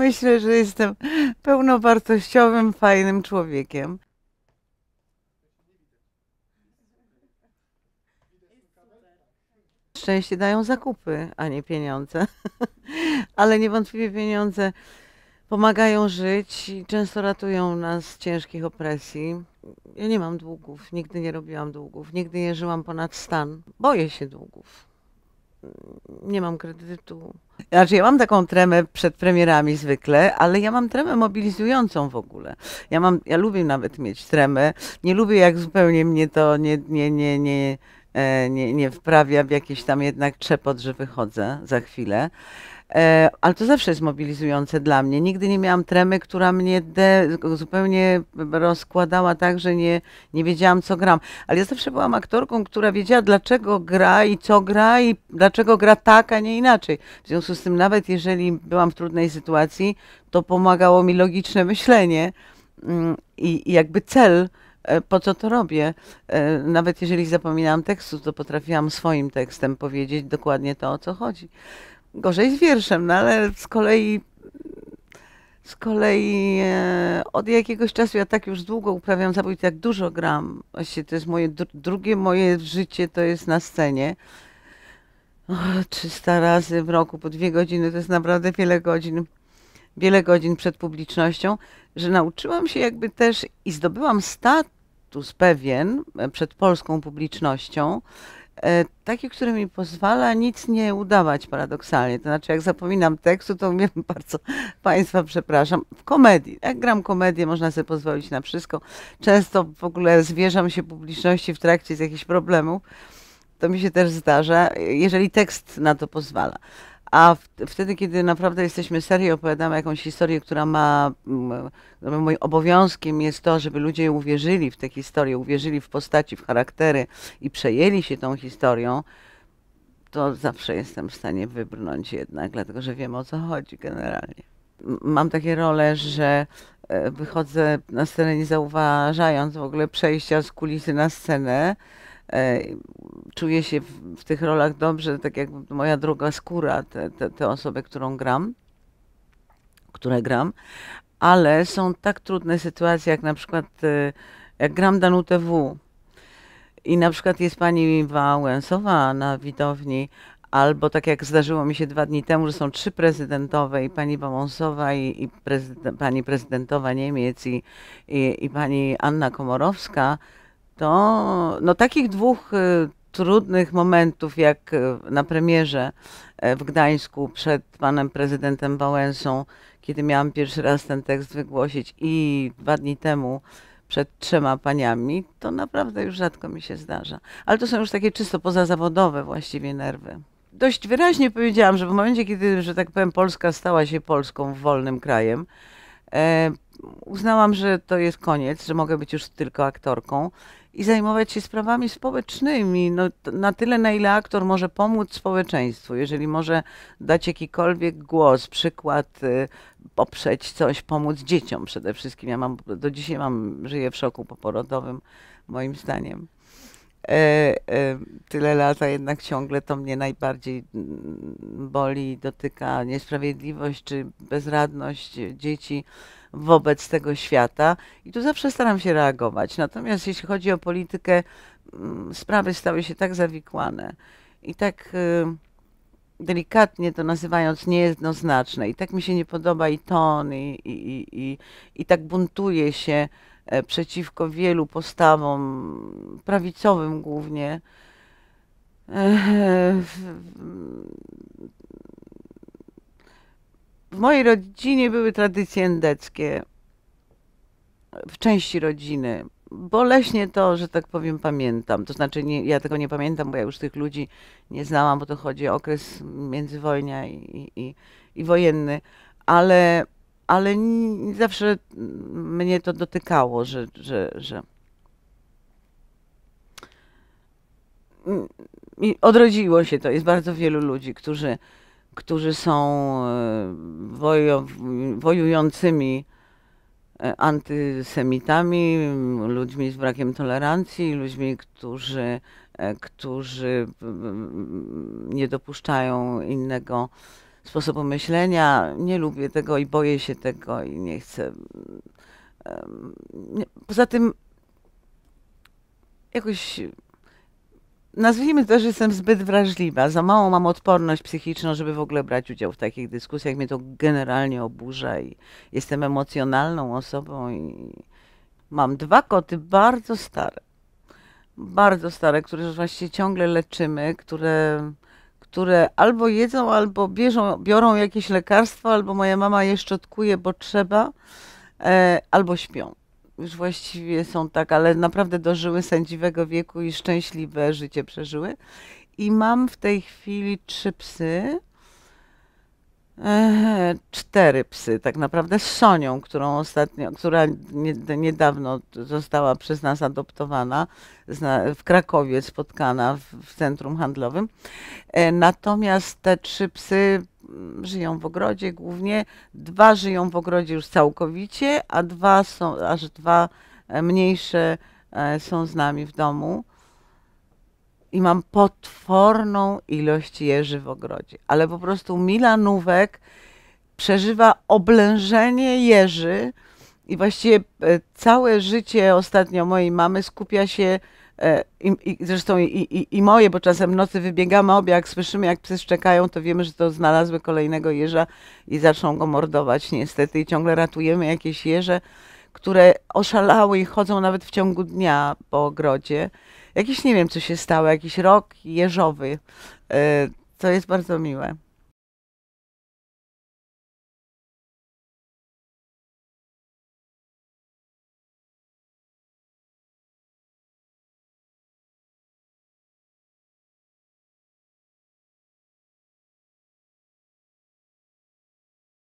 myślę, że jestem pełnowartościowym, fajnym człowiekiem. Szczęście dają zakupy, a nie pieniądze. Ale niewątpliwie pieniądze pomagają żyć i często ratują nas z ciężkich opresji. Ja nie mam długów, nigdy nie robiłam długów, nigdy nie żyłam ponad stan. Boję się długów nie mam kredytu. Znaczy ja mam taką tremę przed premierami zwykle, ale ja mam tremę mobilizującą w ogóle. Ja mam, ja lubię nawet mieć tremę. Nie lubię jak zupełnie mnie to nie, nie, nie, nie, e, nie, nie wprawia w jakiś tam jednak trzepot, że wychodzę za chwilę. E, ale to zawsze jest mobilizujące dla mnie. Nigdy nie miałam tremy, która mnie de, zupełnie rozkładała tak, że nie, nie wiedziałam, co gram. Ale ja zawsze byłam aktorką, która wiedziała, dlaczego gra i co gra i dlaczego gra tak, a nie inaczej. W związku z tym, nawet jeżeli byłam w trudnej sytuacji, to pomagało mi logiczne myślenie mm, i, i jakby cel, e, po co to robię. E, nawet jeżeli zapominałam tekstu, to potrafiłam swoim tekstem powiedzieć dokładnie to, o co chodzi. Gorzej z wierszem, no ale z kolei z kolei e, od jakiegoś czasu ja tak już długo uprawiam zabój, tak dużo gram. Właściwie to jest moje dr drugie moje życie, to jest na scenie. O, 300 razy w roku, po dwie godziny, to jest naprawdę wiele godzin, wiele godzin przed publicznością, że nauczyłam się jakby też i zdobyłam status pewien e, przed polską publicznością, E, takie, które mi pozwala nic nie udawać paradoksalnie. To znaczy, jak zapominam tekstu, to mnie bardzo Państwa przepraszam. W komedii. Jak gram komedię, można sobie pozwolić na wszystko. Często w ogóle zwierzam się publiczności w trakcie z jakichś problemów. To mi się też zdarza, jeżeli tekst na to pozwala. A w, wtedy, kiedy naprawdę jesteśmy serio, opowiadamy jakąś historię, która ma. Mm, moim obowiązkiem jest to, żeby ludzie uwierzyli w tę historię, uwierzyli w postaci, w charaktery i przejęli się tą historią, to zawsze jestem w stanie wybrnąć jednak, dlatego że wiem o co chodzi generalnie. Mam takie role, że e, wychodzę na scenę nie zauważając w ogóle przejścia z kulisy na scenę. E, czuję się w, w, tych rolach dobrze, tak jak moja druga skóra, te, te, te osoby, którą gram, które gram, ale są tak trudne sytuacje, jak na przykład e, jak gram Danutę W. I na przykład jest pani Wałęsowa na widowni, albo tak jak zdarzyło mi się dwa dni temu, że są trzy prezydentowe i pani Wałęsowa i, i pani prezydentowa Niemiec i, i, i pani Anna Komorowska, to no, takich dwóch y, trudnych momentów, jak y, na premierze y, w Gdańsku przed panem prezydentem Wałęsą, kiedy miałam pierwszy raz ten tekst wygłosić i dwa dni temu przed trzema paniami, to naprawdę już rzadko mi się zdarza. Ale to są już takie czysto pozazawodowe właściwie nerwy. Dość wyraźnie powiedziałam, że w momencie, kiedy, że tak powiem, Polska stała się Polską wolnym krajem, e, uznałam, że to jest koniec, że mogę być już tylko aktorką i zajmować się sprawami społecznymi, no, na tyle, na ile aktor może pomóc społeczeństwu, jeżeli może dać jakikolwiek głos, przykład, y, poprzeć coś, pomóc dzieciom przede wszystkim. Ja mam, do dzisiaj mam, żyję w szoku poporodowym, moim zdaniem. E, e, tyle lat, a jednak ciągle to mnie najbardziej mm, boli, dotyka niesprawiedliwość czy bezradność dzieci wobec tego świata. I tu zawsze staram się reagować. Natomiast jeśli chodzi o politykę, mm, sprawy stały się tak zawikłane i tak y, delikatnie to nazywając niejednoznaczne. I tak mi się nie podoba i ton, i, i, i, i tak buntuje się E, przeciwko wielu postawom, prawicowym głównie. E, w mojej rodzinie były tradycje endeckie, w części rodziny. Boleśnie to, że tak powiem, pamiętam. To znaczy, nie, ja tego nie pamiętam, bo ja już tych ludzi nie znałam, bo to chodzi o okres międzywojnia i, i, i wojenny, ale ale zawsze mnie to dotykało, że, że, że. I odrodziło się to. Jest bardzo wielu ludzi, którzy, którzy są e, wojo, wojującymi e, antysemitami, ludźmi z brakiem tolerancji, ludźmi, którzy, e, którzy nie dopuszczają innego sposobu myślenia. Nie lubię tego i boję się tego i nie chcę. Mm, poza tym jakoś nazwijmy to, że jestem zbyt wrażliwa, za małą mam odporność psychiczną, żeby w ogóle brać udział w takich dyskusjach. Mnie to generalnie oburza i jestem emocjonalną osobą i mam dwa koty bardzo stare. Bardzo stare, które właściwie ciągle leczymy, które które albo jedzą, albo bierzą, biorą jakieś lekarstwo, albo moja mama je szczotkuje, bo trzeba, e, albo śpią. Już właściwie są tak, ale naprawdę dożyły sędziwego wieku i szczęśliwe życie przeżyły. I mam w tej chwili trzy psy, cztery psy, tak naprawdę z Sonią, którą ostatnio, która niedawno została przez nas adoptowana w Krakowie, spotkana w, w centrum handlowym. E, natomiast te trzy psy mm, żyją w ogrodzie głównie. Dwa żyją w ogrodzie już całkowicie, a dwa są, aż dwa e, mniejsze e, są z nami w domu i mam potworną ilość jeży w ogrodzie. Ale po prostu Milanówek przeżywa oblężenie jeży i właściwie e, całe życie ostatnio mojej mamy skupia się e, i, i, zresztą i, i, i, moje, bo czasem nocy wybiegamy obie, jak słyszymy, jak psy szczekają, to wiemy, że to znalazły kolejnego jeża i zaczną go mordować niestety i ciągle ratujemy jakieś jeże które oszalały i chodzą nawet w ciągu dnia po ogrodzie. Jakiś, nie wiem, co się stało, jakiś rok jeżowy. E, to jest bardzo miłe.